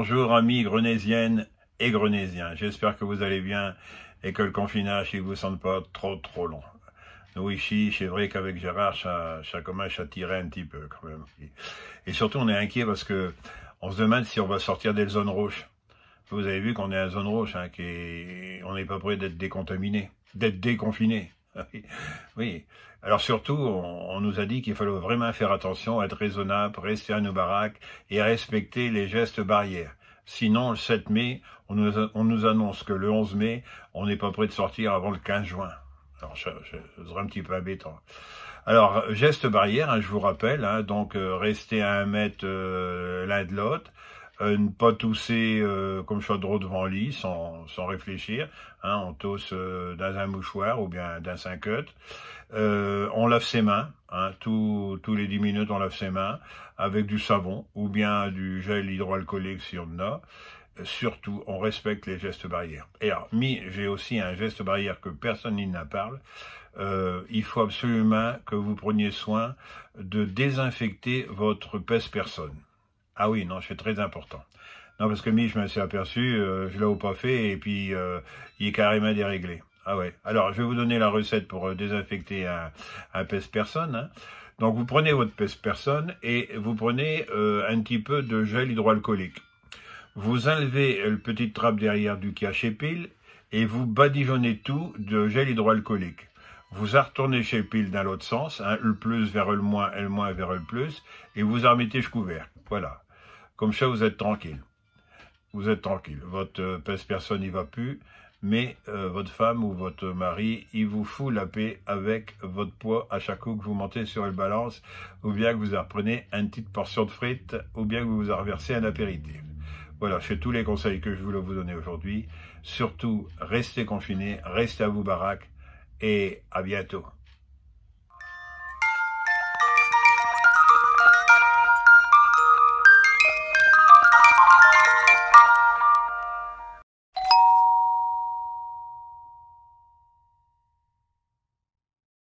Bonjour amis grenésiennes et grenésiens, j'espère que vous allez bien et que le confinage ne vous semble pas trop trop long. Nous ici, c'est vrai qu'avec Gérard, ça, ça commence à un petit peu quand même. Et surtout on est inquiet parce que on se demande si on va sortir des zones rouges. Vous avez vu qu'on est à zone rouge, hein, on n'est pas prêt d'être décontaminé, d'être déconfiné oui. Alors surtout, on, nous a dit qu'il fallait vraiment faire attention, être raisonnable, rester à nos baraques et respecter les gestes barrières. Sinon, le 7 mai, on nous, annonce que le 11 mai, on n'est pas prêt de sortir avant le 15 juin. Alors, ça, serait un petit peu embêtant. Alors, geste barrière, hein, je vous rappelle, hein, donc euh, rester à un mètre euh, l'un de l'autre, euh, ne pas tousser euh, comme droite devant lit sans, sans réfléchir. Hein, on tousse euh, dans un mouchoir ou bien dans un cut. Euh, on lave ses mains, hein, tous les 10 minutes on lave ses mains avec du savon ou bien du gel hydroalcoolique si on en a. Surtout, on respecte les gestes barrières. Et alors, j'ai aussi un geste barrière que personne n'a parle. il faut absolument que vous preniez soin de désinfecter votre pèse personne. Ah oui, non, c'est très important. Non, parce que moi, je me suis aperçu, euh, je l'ai pas fait, et puis euh, il est carrément déréglé. Ah ouais. Alors, je vais vous donner la recette pour euh, désinfecter un, un personne hein. Donc, vous prenez votre peste personne et vous prenez un petit peu de gel hydroalcoolique. Vous enlevez le petit trappe derrière du cache pile et vous badigeonnez tout de gel hydroalcoolique. Vous retournez chez pile dans l'autre sens, hein, le plus vers le moins le moins vers le plus, et vous en mettez ce couvert. Voilà. Comme ça, vous êtes tranquille. Vous êtes tranquille. Votre euh, personne n'y va plus, mais euh, votre femme ou votre mari, il vous fout la paix avec votre poids à chaque coup que vous montez sur une balance, ou bien que vous apprenez une petite portion de frites, ou bien que vous vous reversez un apéritif. Voilà, c'est tous les conseils que je voulais vous donner aujourd'hui. Surtout, restez confinés, restez à vos baraques, et à bientôt.